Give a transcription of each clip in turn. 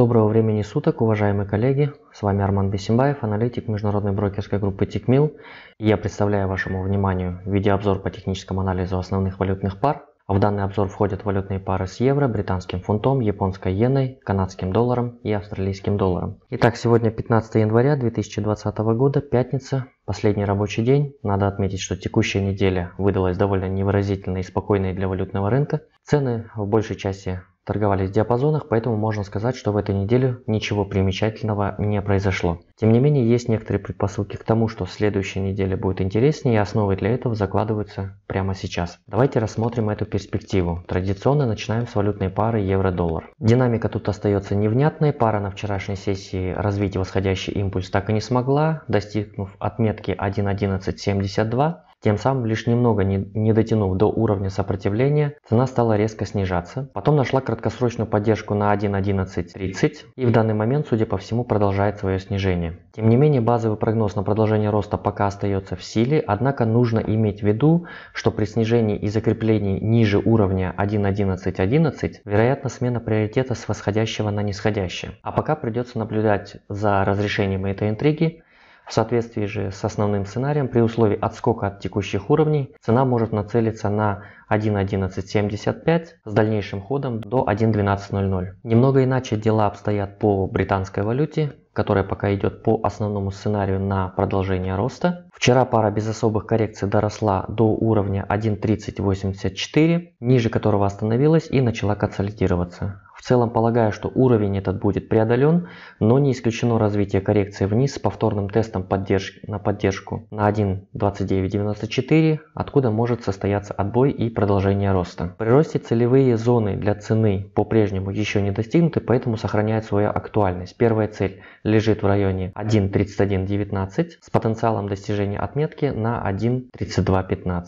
Доброго времени суток, уважаемые коллеги. С вами Арман Бесимбаев, аналитик международной брокерской группы Тикмил. Я представляю вашему вниманию видеообзор по техническому анализу основных валютных пар. В данный обзор входят валютные пары с евро, британским фунтом, японской иеной, канадским долларом и австралийским долларом. Итак, сегодня 15 января 2020 года, пятница, последний рабочий день. Надо отметить, что текущая неделя выдалась довольно невыразительной и спокойной для валютного рынка. Цены в большей части торговались в диапазонах, поэтому можно сказать, что в этой неделе ничего примечательного не произошло. Тем не менее, есть некоторые предпосылки к тому, что следующая неделя будет интереснее, и основы для этого закладываются прямо сейчас. Давайте рассмотрим эту перспективу. Традиционно начинаем с валютной пары евро-доллар. Динамика тут остается невнятной, пара на вчерашней сессии развития восходящий импульс так и не смогла, достигнув отметки 1.1172. Тем самым, лишь немного не, не дотянув до уровня сопротивления, цена стала резко снижаться. Потом нашла краткосрочную поддержку на 1.1130 и в данный момент, судя по всему, продолжает свое снижение. Тем не менее, базовый прогноз на продолжение роста пока остается в силе, однако нужно иметь в виду, что при снижении и закреплении ниже уровня 1.11.11, вероятно, смена приоритета с восходящего на нисходящее. А пока придется наблюдать за разрешением этой интриги в соответствии же с основным сценарием, при условии отскока от текущих уровней, цена может нацелиться на 1.1175 с дальнейшим ходом до 1.1200. Немного иначе дела обстоят по британской валюте, которая пока идет по основному сценарию на продолжение роста. Вчера пара без особых коррекций доросла до уровня 1.3084, ниже которого остановилась и начала консолидироваться. В целом полагаю, что уровень этот будет преодолен, но не исключено развитие коррекции вниз с повторным тестом поддержки, на поддержку на 1.2994, откуда может состояться отбой и продолжение роста. При росте целевые зоны для цены по-прежнему еще не достигнуты, поэтому сохраняют свою актуальность. Первая цель лежит в районе 1.3119 с потенциалом достижения отметки на 1.3215.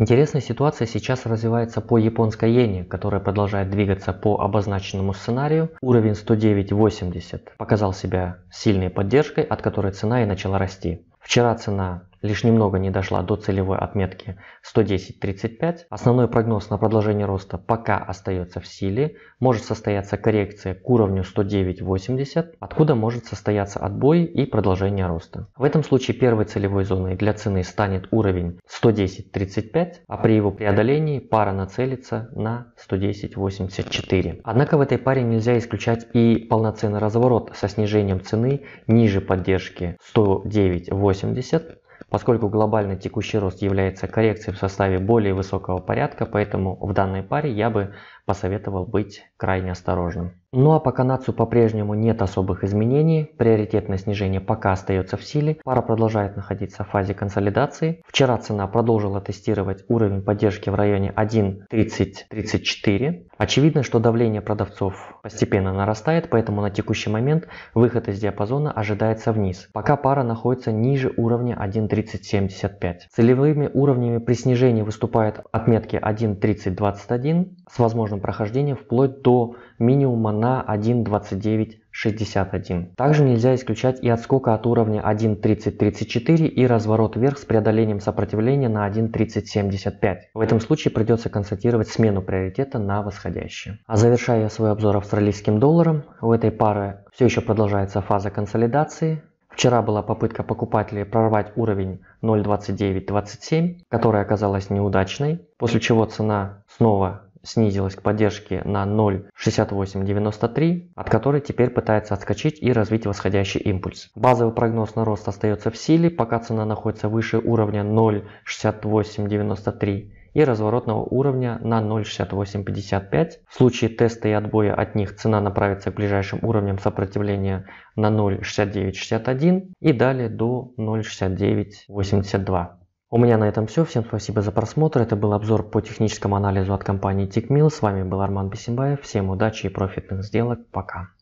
Интересная ситуация сейчас развивается по японской иене, которая продолжает двигаться по обозначенному сценарию. Уровень 109.80 показал себя сильной поддержкой, от которой цена и начала расти. Вчера цена лишь немного не дошла до целевой отметки 110.35. Основной прогноз на продолжение роста пока остается в силе. Может состояться коррекция к уровню 109.80, откуда может состояться отбой и продолжение роста. В этом случае первой целевой зоной для цены станет уровень 110.35, а при его преодолении пара нацелится на 110.84. Однако в этой паре нельзя исключать и полноценный разворот со снижением цены ниже поддержки 109.80 Поскольку глобальный текущий рост является коррекцией в составе более высокого порядка, поэтому в данной паре я бы посоветовал быть крайне осторожным. Ну а по канадцу по-прежнему нет особых изменений, приоритетное снижение пока остается в силе, пара продолжает находиться в фазе консолидации. Вчера цена продолжила тестировать уровень поддержки в районе 1.30-34. Очевидно, что давление продавцов постепенно нарастает, поэтому на текущий момент выход из диапазона ожидается вниз, пока пара находится ниже уровня 1.3075. Целевыми уровнями при снижении выступают отметки 1.3021 с возможностью возможным прохождением вплоть до минимума на 1.2961. Также нельзя исключать и отскока от уровня 1.3034 и разворот вверх с преодолением сопротивления на 1.3075. В этом случае придется констатировать смену приоритета на восходящее. А завершая свой обзор австралийским долларом, у этой пары все еще продолжается фаза консолидации, Вчера была попытка покупателей прорвать уровень 0.2927, которая оказалась неудачной, после чего цена снова снизилась к поддержке на 0,6893, от которой теперь пытается отскочить и развить восходящий импульс. Базовый прогноз на рост остается в силе, пока цена находится выше уровня 0,6893 и разворотного уровня на 0.6855. В случае теста и отбоя от них цена направится к ближайшим уровням сопротивления на 0.6961 и далее до 0.6982. У меня на этом все. Всем спасибо за просмотр. Это был обзор по техническому анализу от компании Tickmill. С вами был Арман Бесимбаев. Всем удачи и профитных сделок. Пока.